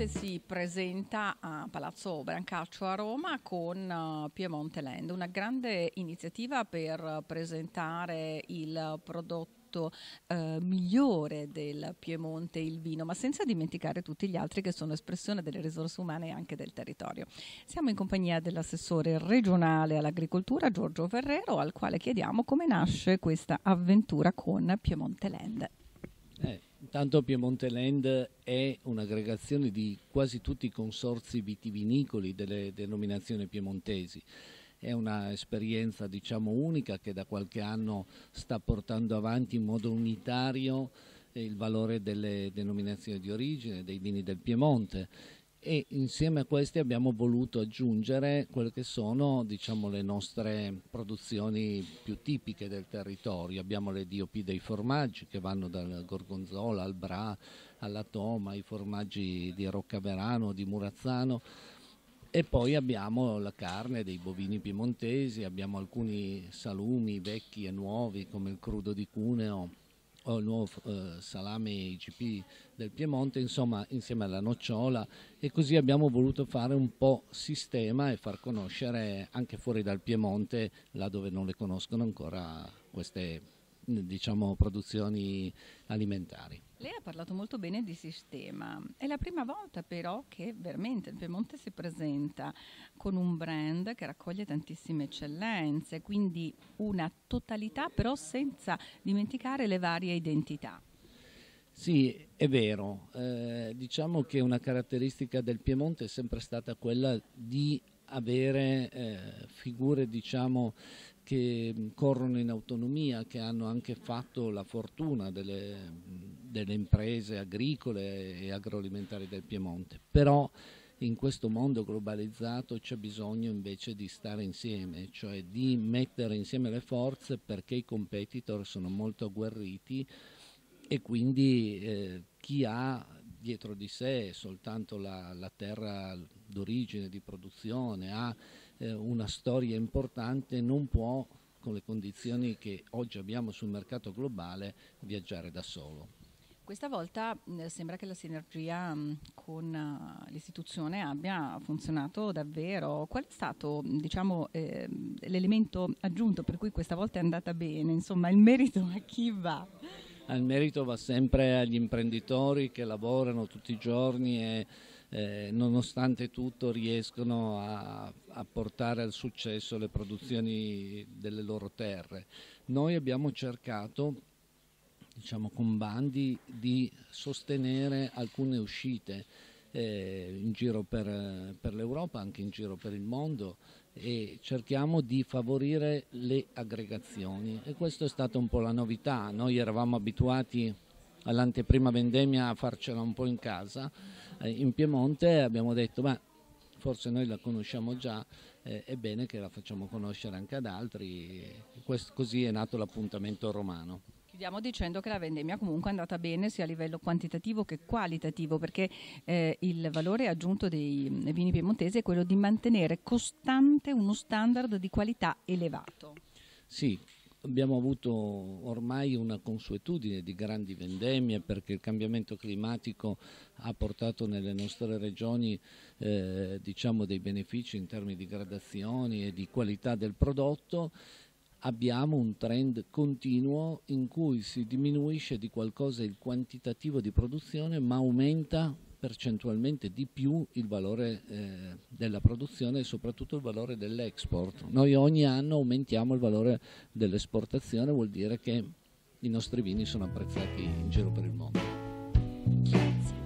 Piemonte si presenta a Palazzo Brancaccio a Roma con eh, Piemonte Land, una grande iniziativa per presentare il prodotto eh, migliore del Piemonte il vino, ma senza dimenticare tutti gli altri che sono espressione delle risorse umane e anche del territorio. Siamo in compagnia dell'assessore regionale all'agricoltura Giorgio Ferrero, al quale chiediamo come nasce questa avventura con Piemonte Land. Intanto Piemonte Land è un'aggregazione di quasi tutti i consorzi vitivinicoli delle denominazioni piemontesi. È un'esperienza diciamo, unica che da qualche anno sta portando avanti in modo unitario eh, il valore delle denominazioni di origine, dei vini del Piemonte e insieme a questi abbiamo voluto aggiungere quelle che sono diciamo, le nostre produzioni più tipiche del territorio. Abbiamo le DOP dei formaggi che vanno dal gorgonzola al bra, alla toma, i formaggi di Roccaverano, di Murazzano e poi abbiamo la carne dei bovini piemontesi, abbiamo alcuni salumi vecchi e nuovi come il crudo di Cuneo o eh, il nuovo eh, salame IGP del Piemonte, insomma insieme alla nocciola e così abbiamo voluto fare un po' sistema e far conoscere anche fuori dal Piemonte, là dove non le conoscono ancora queste diciamo, produzioni alimentari. Lei ha parlato molto bene di sistema, è la prima volta però che veramente il Piemonte si presenta con un brand che raccoglie tantissime eccellenze, quindi una totalità però senza dimenticare le varie identità. Sì, è vero, eh, diciamo che una caratteristica del Piemonte è sempre stata quella di avere eh, figure diciamo, che corrono in autonomia, che hanno anche fatto la fortuna delle delle imprese agricole e agroalimentari del Piemonte, però in questo mondo globalizzato c'è bisogno invece di stare insieme, cioè di mettere insieme le forze perché i competitor sono molto agguerriti e quindi eh, chi ha dietro di sé soltanto la, la terra d'origine, di produzione, ha eh, una storia importante, non può con le condizioni che oggi abbiamo sul mercato globale viaggiare da solo. Questa volta eh, sembra che la sinergia mh, con uh, l'istituzione abbia funzionato davvero. Qual è stato diciamo, eh, l'elemento aggiunto per cui questa volta è andata bene? Insomma, il merito a chi va? Ah, il merito va sempre agli imprenditori che lavorano tutti i giorni e eh, nonostante tutto riescono a, a, portare al successo le produzioni delle loro terre. Noi abbiamo cercato diciamo, con bandi di sostenere alcune uscite eh, in giro per, per l'Europa, anche in giro per il mondo e cerchiamo di favorire le aggregazioni e questa è stata un po' la novità, noi eravamo abituati all'anteprima vendemmia a farcela un po' in casa, eh, in Piemonte abbiamo detto beh, forse noi la conosciamo già, eh, è bene che la facciamo conoscere anche ad altri, Questo, così è nato l'appuntamento romano. Chiudiamo dicendo che la vendemmia comunque è andata bene sia a livello quantitativo che qualitativo perché eh, il valore aggiunto dei vini piemontesi è quello di mantenere costante uno standard di qualità elevato. Sì, abbiamo avuto ormai una consuetudine di grandi vendemmie perché il cambiamento climatico ha portato nelle nostre regioni eh, diciamo dei benefici in termini di gradazioni e di qualità del prodotto abbiamo un trend continuo in cui si diminuisce di qualcosa il quantitativo di produzione ma aumenta percentualmente di più il valore eh, della produzione e soprattutto il valore dell'export. Noi ogni anno aumentiamo il valore dell'esportazione, vuol dire che i nostri vini sono apprezzati in giro per il mondo. Grazie.